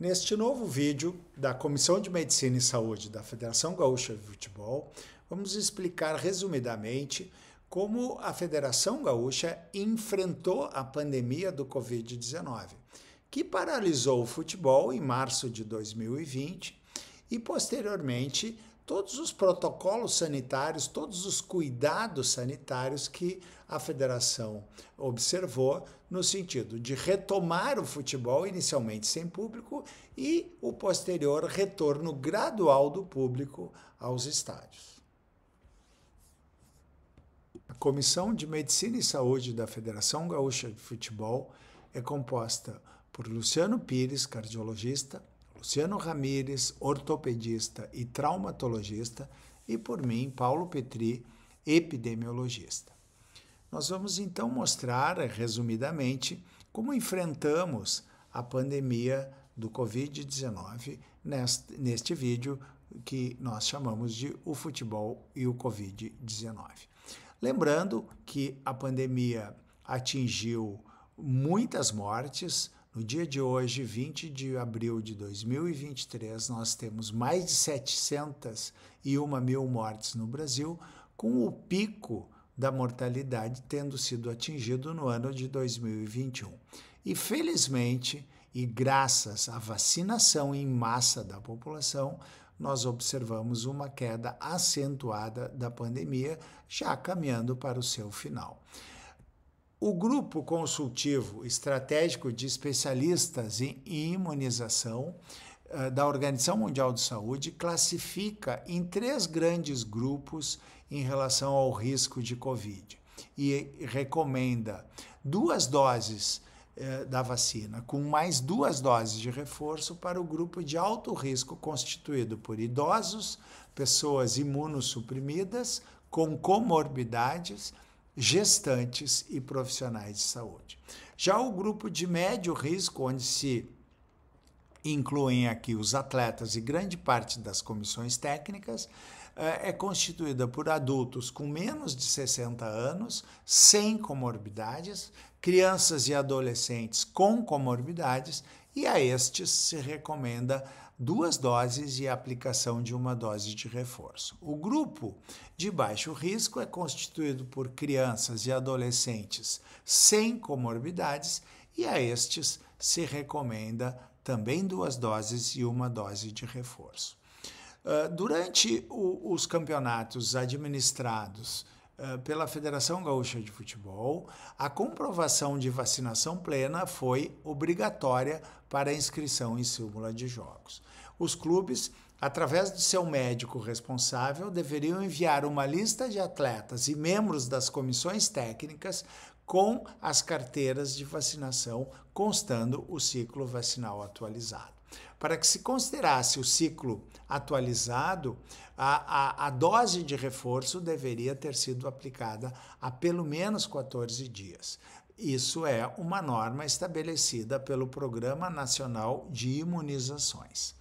Neste novo vídeo da Comissão de Medicina e Saúde da Federação Gaúcha de Futebol, vamos explicar resumidamente como a Federação Gaúcha enfrentou a pandemia do Covid-19, que paralisou o futebol em março de 2020 e, posteriormente, todos os protocolos sanitários, todos os cuidados sanitários que a federação observou no sentido de retomar o futebol inicialmente sem público e o posterior retorno gradual do público aos estádios. A Comissão de Medicina e Saúde da Federação Gaúcha de Futebol é composta por Luciano Pires, cardiologista, Luciano Ramires, ortopedista e traumatologista, e por mim, Paulo Petri, epidemiologista. Nós vamos então mostrar, resumidamente, como enfrentamos a pandemia do Covid-19 neste, neste vídeo que nós chamamos de O Futebol e o Covid-19. Lembrando que a pandemia atingiu muitas mortes, no dia de hoje, 20 de abril de 2023, nós temos mais de 701 mil mortes no Brasil, com o pico da mortalidade tendo sido atingido no ano de 2021. E felizmente, e graças à vacinação em massa da população, nós observamos uma queda acentuada da pandemia, já caminhando para o seu final. O grupo consultivo estratégico de especialistas em imunização eh, da Organização Mundial de Saúde classifica em três grandes grupos em relação ao risco de Covid e recomenda duas doses eh, da vacina, com mais duas doses de reforço para o grupo de alto risco constituído por idosos, pessoas imunossuprimidas, com comorbidades gestantes e profissionais de saúde. Já o grupo de médio risco, onde se incluem aqui os atletas e grande parte das comissões técnicas, eh, é constituída por adultos com menos de 60 anos, sem comorbidades, crianças e adolescentes com comorbidades e a estes se recomenda duas doses e a aplicação de uma dose de reforço. O grupo de baixo risco é constituído por crianças e adolescentes sem comorbidades e a estes se recomenda também duas doses e uma dose de reforço. Ah, durante os campeonatos administrados ah, pela Federação Gaúcha de Futebol, a comprovação de vacinação plena foi obrigatória para inscrição em súmula de jogos. Os clubes, através do seu médico responsável, deveriam enviar uma lista de atletas e membros das comissões técnicas com as carteiras de vacinação, constando o ciclo vacinal atualizado. Para que se considerasse o ciclo atualizado, a, a, a, dose de reforço deveria ter sido aplicada há pelo menos 14 dias. Isso é uma norma estabelecida pelo Programa Nacional de Imunizações.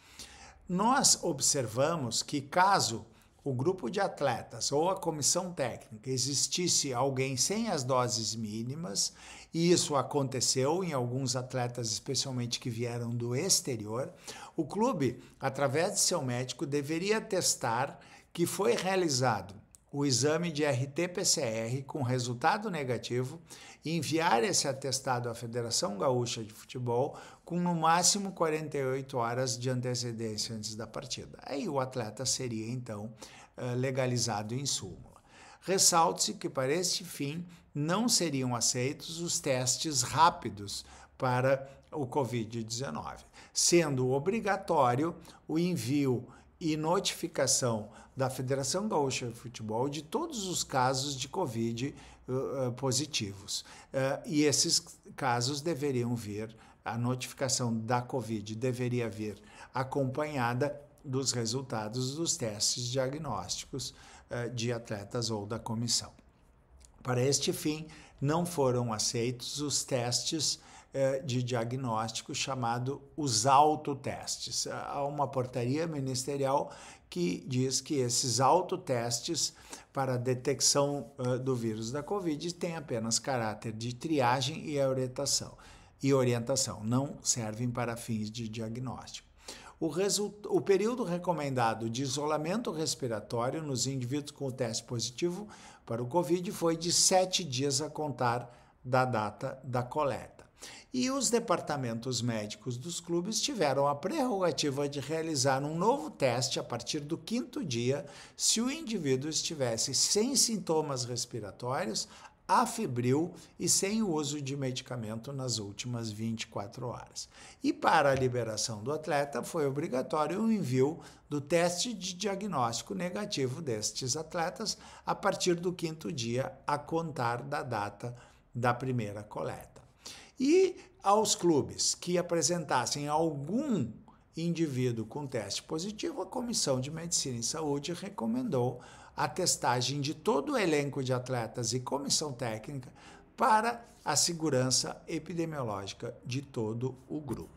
Nós observamos que, caso o grupo de atletas ou a comissão técnica existisse alguém sem as doses mínimas, e isso aconteceu em alguns atletas, especialmente que vieram do exterior, o clube, através de seu médico, deveria testar que foi realizado o exame de RT-PCR com resultado negativo e enviar esse atestado à Federação Gaúcha de Futebol com no máximo 48 horas de antecedência antes da partida. Aí o atleta seria então eh, legalizado em súmula. Ressalte-se que para este fim não seriam aceitos os testes rápidos para o Covid-19, sendo obrigatório o envio e notificação da Federação Gaúcha de Futebol de todos os casos de Covid uh, positivos. Uh, e esses casos deveriam vir, a notificação da Covid deveria vir acompanhada dos resultados dos testes diagnósticos uh, de atletas ou da comissão. Para este fim, não foram aceitos os testes eh, de diagnóstico chamado os autotestes. Eh, há uma portaria ministerial que diz que esses autotestes para detecção eh, do vírus da Covid têm apenas caráter de triagem e orientação, e orientação, não servem para fins de diagnóstico. O, result... o período recomendado de isolamento respiratório nos indivíduos com teste positivo para o Covid foi de sete dias a contar da data da coleta. E os departamentos médicos dos clubes tiveram a prerrogativa de realizar um novo teste a partir do quinto dia, se o indivíduo estivesse sem sintomas respiratórios, afibril e sem o uso de medicamento nas últimas 24 horas. E para a liberação do atleta, foi obrigatório o envio do teste de diagnóstico negativo destes atletas a partir do quinto dia, a contar da data da primeira coleta. E aos clubes que apresentassem algum indivíduo com teste positivo, a Comissão de Medicina e Saúde recomendou a testagem de todo o elenco de atletas e comissão técnica para a segurança epidemiológica de todo o grupo.